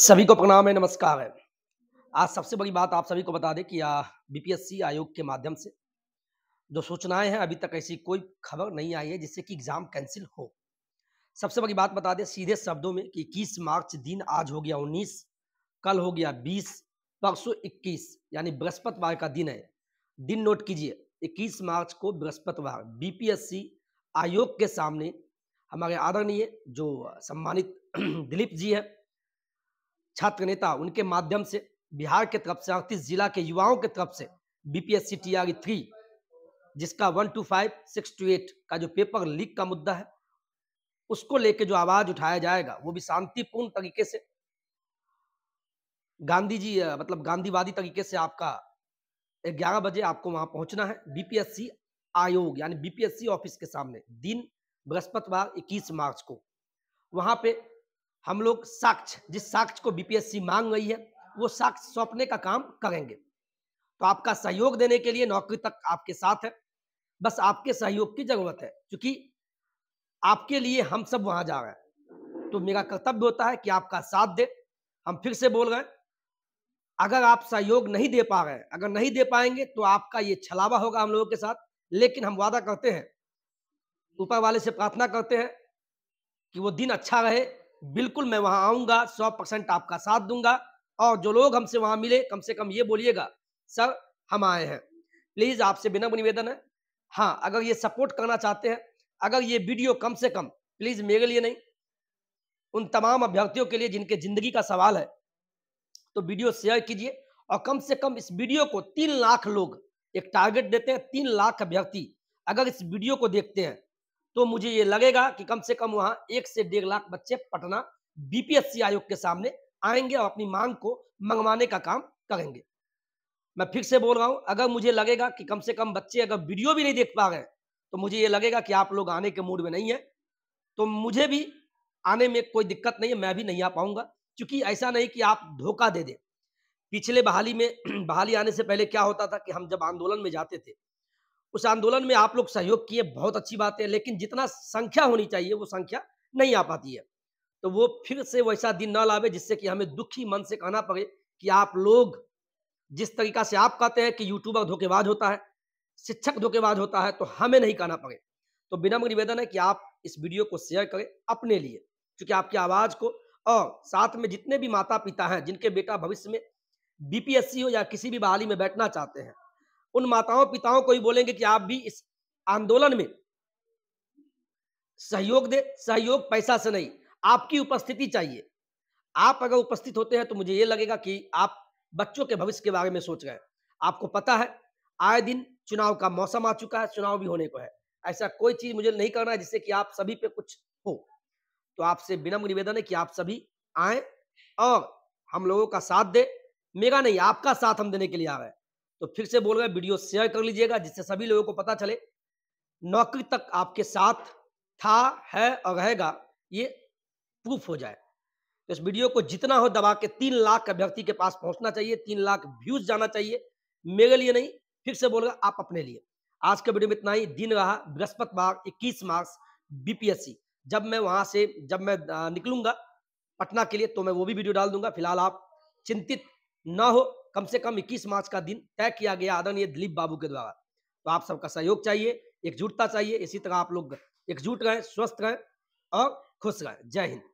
सभी को प्रणाम है नमस्कार है आज सबसे बड़ी बात आप सभी को बता दें कि बीपीएससी आयोग के माध्यम से जो सूचनाएं हैं अभी तक ऐसी कोई खबर नहीं आई है जिससे कि एग्ज़ाम कैंसिल हो सबसे बड़ी बात बता दें सीधे शब्दों में कि इक्कीस मार्च दिन आज हो गया उन्नीस कल हो गया बीस परसों इक्कीस यानी बृहस्पतिवार का दिन है दिन नोट कीजिए इक्कीस मार्च को बृहस्पतिवार बीपीएससी आयोग के सामने हमारे आदरणीय जो सम्मानित दिलीप जी हैं छात्र नेता उनके माध्यम से बिहार के तरफ से अड़तीस जिला के युवाओं के तरफ से बीपीएससी टी आर थ्री जिसका one two five six two eight का जो पेपर लीक का मुद्दा है उसको लेके जो आवाज उठाया जाएगा वो भी शांतिपूर्ण तरीके से गांधी जी मतलब गांधीवादी तरीके से आपका ग्यारह बजे आपको वहां पहुंचना है बीपीएससी आयोग यानी बीपीएससी ऑफिस के सामने दिन बृहस्पतिवार 21 मार्च को वहां पे हम लोग साक्ष जिस साक्ष्य को बीपीएससी मांग रही है वो साक्ष सौंपने का काम करेंगे तो आपका सहयोग देने के लिए नौकरी तक आपके साथ है बस आपके सहयोग की जरूरत है क्योंकि आपके लिए हम सब वहां जा रहे हैं तो मेरा कर्तव्य होता है कि आपका साथ दे हम फिर से बोल रहे हैं अगर आप सहयोग नहीं दे पा रहे हैं अगर नहीं दे पाएंगे तो आपका ये छलावा होगा हम लोगों के साथ लेकिन हम वादा करते हैं ऊपर वाले से प्रार्थना करते हैं कि वो दिन अच्छा रहे बिल्कुल मैं वहां आऊंगा सौ परसेंट आपका साथ दूंगा और जो लोग हमसे वहां मिले कम से कम ये बोलिएगा सर हम आए हैं प्लीज आपसे बिना निवेदन है हाँ अगर ये सपोर्ट करना चाहते हैं अगर ये वीडियो कम से कम प्लीज मेरे लिए नहीं उन तमाम अभ्यर्थियों के लिए जिनके जिंदगी का सवाल है तो वीडियो शेयर कीजिए और कम से कम इस वीडियो को तीन लाख लोग एक टारगेट देते हैं तीन लाख अभ्यर्थी अगर इस वीडियो को देखते हैं तो मुझे ये लगेगा कि कम से कम वहां एक से डेढ़ लाख बच्चे पटना बीपीएससी आयोग के सामने आएंगे और अपनी मांग को मंगवाने का काम करेंगे मैं फिर से बोल रहा हूं अगर मुझे लगेगा कि कम से कम बच्चे अगर वीडियो भी नहीं देख पा रहे हैं तो मुझे ये लगेगा कि आप लोग आने के मूड में नहीं है तो मुझे भी आने में कोई दिक्कत नहीं है मैं भी नहीं आ पाऊंगा क्योंकि ऐसा नहीं कि आप धोखा दे दें पिछले बहाली में बहाली आने से पहले क्या होता था कि हम जब आंदोलन में जाते थे उस आंदोलन में आप लोग सहयोग किए बहुत अच्छी बात है लेकिन जितना संख्या होनी चाहिए वो संख्या नहीं आ पाती है तो वो फिर से वैसा दिन न लावे जिससे कि हमें दुखी मन से कहना पड़े कि आप लोग जिस तरीका से आप कहते हैं कि यूट्यूबर धोखेबाज होता है शिक्षक धोखेबाज होता है तो हमें नहीं कहना पड़े तो विनम्र निवेदन है कि आप इस वीडियो को शेयर करें अपने लिए क्योंकि आपकी आवाज़ को और साथ में जितने भी माता पिता हैं जिनके बेटा भविष्य में बीपीएससी हो या किसी भी बहाली में बैठना चाहते हैं उन माताओं पिताओं को ही बोलेंगे कि आप भी इस आंदोलन में सहयोग दे सहयोग पैसा से नहीं आपकी उपस्थिति चाहिए आप अगर उपस्थित होते हैं तो मुझे ये लगेगा कि आप बच्चों के भविष्य के बारे में सोच रहे हैं आपको पता है आए दिन चुनाव का मौसम आ चुका है चुनाव भी होने को है ऐसा कोई चीज मुझे नहीं करना है जिससे कि आप सभी पे कुछ हो तो आपसे विनम्र निवेदन है कि आप सभी आए और हम लोगों का साथ दे मेरा नहीं आपका साथ हम देने के लिए आ रहे हैं तो फिर से बोल रहे वीडियो शेयर कर लीजिएगा जिससे सभी लोगों को पता चले नौकरी तक आपके साथ था है और रहेगा ये प्रूफ हो जाए तो इस वीडियो को जितना हो दबा के तीन लाख व्यक्ति के पास पहुंचना चाहिए तीन लाख व्यूज जाना चाहिए मेरे लिए नहीं फिर से बोल रहा आप अपने लिए आज के वीडियो में इतना ही दिन रहा बृहस्पतिवार इक्कीस मार्च बीपीएससी जब मैं वहां से जब मैं निकलूंगा पटना के लिए तो मैं वो भी वीडियो डाल दूंगा फिलहाल आप चिंतित ना हो कम से कम 21 मार्च का दिन तय किया गया आदरणीय दिलीप बाबू के द्वारा तो आप सबका सहयोग चाहिए एकजुटता चाहिए इसी तरह आप लोग एकजुट रहें स्वस्थ रहें और खुश रहें जय हिंद